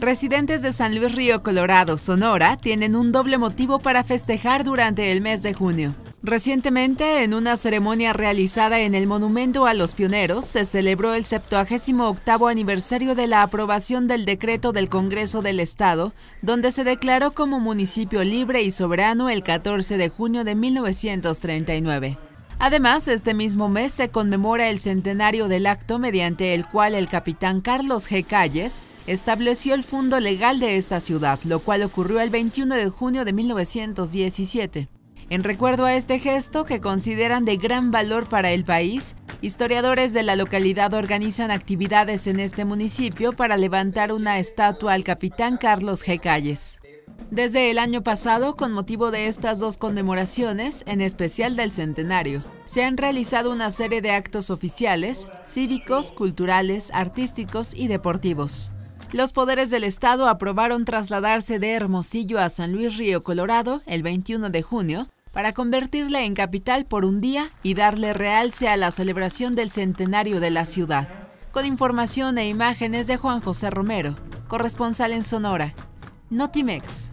Residentes de San Luis Río Colorado, Sonora, tienen un doble motivo para festejar durante el mes de junio. Recientemente, en una ceremonia realizada en el Monumento a los Pioneros, se celebró el 78 aniversario de la aprobación del decreto del Congreso del Estado, donde se declaró como municipio libre y soberano el 14 de junio de 1939. Además, este mismo mes se conmemora el centenario del acto mediante el cual el capitán Carlos G. Calles estableció el fondo legal de esta ciudad, lo cual ocurrió el 21 de junio de 1917. En recuerdo a este gesto, que consideran de gran valor para el país, historiadores de la localidad organizan actividades en este municipio para levantar una estatua al capitán Carlos G. Calles. Desde el año pasado, con motivo de estas dos conmemoraciones, en especial del centenario, se han realizado una serie de actos oficiales, cívicos, culturales, artísticos y deportivos. Los poderes del Estado aprobaron trasladarse de Hermosillo a San Luis Río Colorado el 21 de junio para convertirla en capital por un día y darle realce a la celebración del centenario de la ciudad. Con información e imágenes de Juan José Romero, corresponsal en Sonora, Notimex.